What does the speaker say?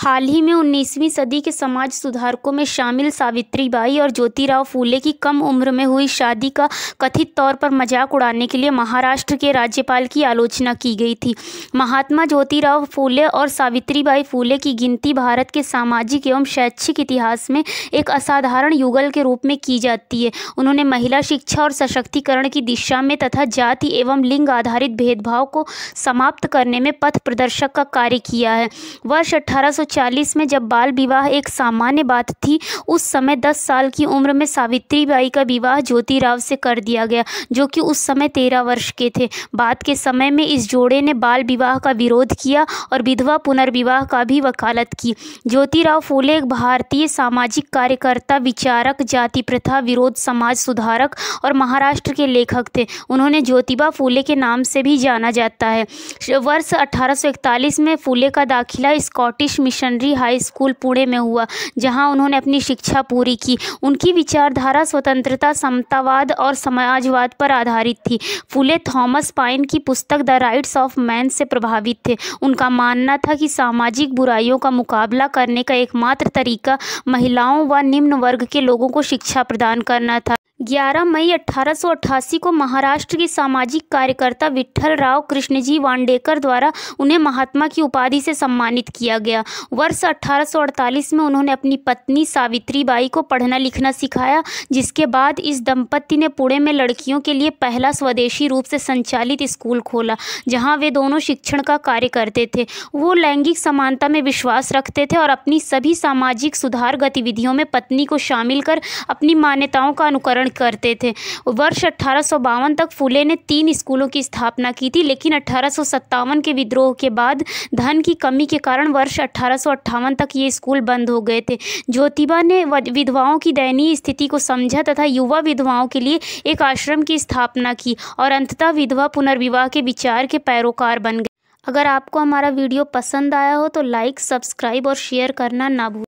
हाल ही में 19वीं सदी के समाज सुधारकों में शामिल सावित्रीबाई और ज्योतिराव फूले की कम उम्र में हुई शादी का कथित तौर पर मजाक उड़ाने के लिए महाराष्ट्र के राज्यपाल की आलोचना की गई थी महात्मा ज्योतिराव फूले और सावित्रीबाई फूले की गिनती भारत के सामाजिक एवं शैक्षिक इतिहास में एक असाधारण युगल के रूप में की जाती है उन्होंने महिला शिक्षा और सशक्तिकरण की दिशा में तथा जाति एवं लिंग आधारित भेदभाव को समाप्त करने में पथ प्रदर्शक का कार्य किया है वर्ष अठारह 1940 में जब बाल विवाह एक सामान्य बात थी उस समय 10 साल की उम्र में सावित्री बाई का विवाह ज्योतिराव से कर दिया गया जो कि उस समय 13 वर्ष के थे बाद के समय में इस जोड़े ने बाल विवाह का विरोध किया और विधवा पुनर्विवाह का भी वकालत की ज्योतिराव फूले एक भारतीय सामाजिक कार्यकर्ता विचारक जाति प्रथा विरोध समाज सुधारक और महाराष्ट्र के लेखक थे उन्होंने ज्योतिबा फूले के नाम से भी जाना जाता है वर्ष अठारह में फूले का दाखिला Scottish mission missionary high school Pune में हुआ जहां उन्होंने अपनी शिक्षा पूरी की उनकी विचारधारा स्वतंत्रता समतावाद और समाजवाद पर आधारित थी फुले थॉमस पाइन की पुस्तक द राइट्स ऑफ मैन से प्रभावित थे उनका मानना था कि सामाजिक बुराइयों का मुकाबला करने का एकमात्र तरीका महिलाओं व निम्न वर्ग के लोगों को शिक्षा प्रदान करना था 11 मई 1888 को महाराष्ट्र के सामाजिक कार्यकर्ता विठल राव कृष्णजी वांडेकर द्वारा उन्हें महात्मा की उपाधि से सम्मानित किया गया वर्ष 1848 में उन्होंने अपनी पत्नी सावित्री बाई को पढ़ना लिखना सिखाया जिसके बाद इस दंपत्ति ने पुणे में लड़कियों के लिए पहला स्वदेशी रूप से संचालित स्कूल खोला जहाँ वे दोनों शिक्षण का कार्य करते थे वो लैंगिक समानता में विश्वास रखते थे और अपनी सभी सामाजिक सुधार गतिविधियों में पत्नी को शामिल कर अपनी मान्यताओं का अनुकरण करते थे वर्ष अठारह तक फुले ने तीन स्कूलों की स्थापना की थी लेकिन अठारह के विद्रोह के बाद धन की कमी के कारण वर्ष अठारह तक ये स्कूल बंद हो गए थे ज्योतिबा ने विधवाओं की दयनीय स्थिति को समझा तथा युवा विधवाओं के लिए एक आश्रम की स्थापना की और अंततः विधवा पुनर्विवाह के विचार के पैरोकार बन गए अगर आपको हमारा वीडियो पसंद आया हो तो लाइक सब्सक्राइब और शेयर करना ना भूल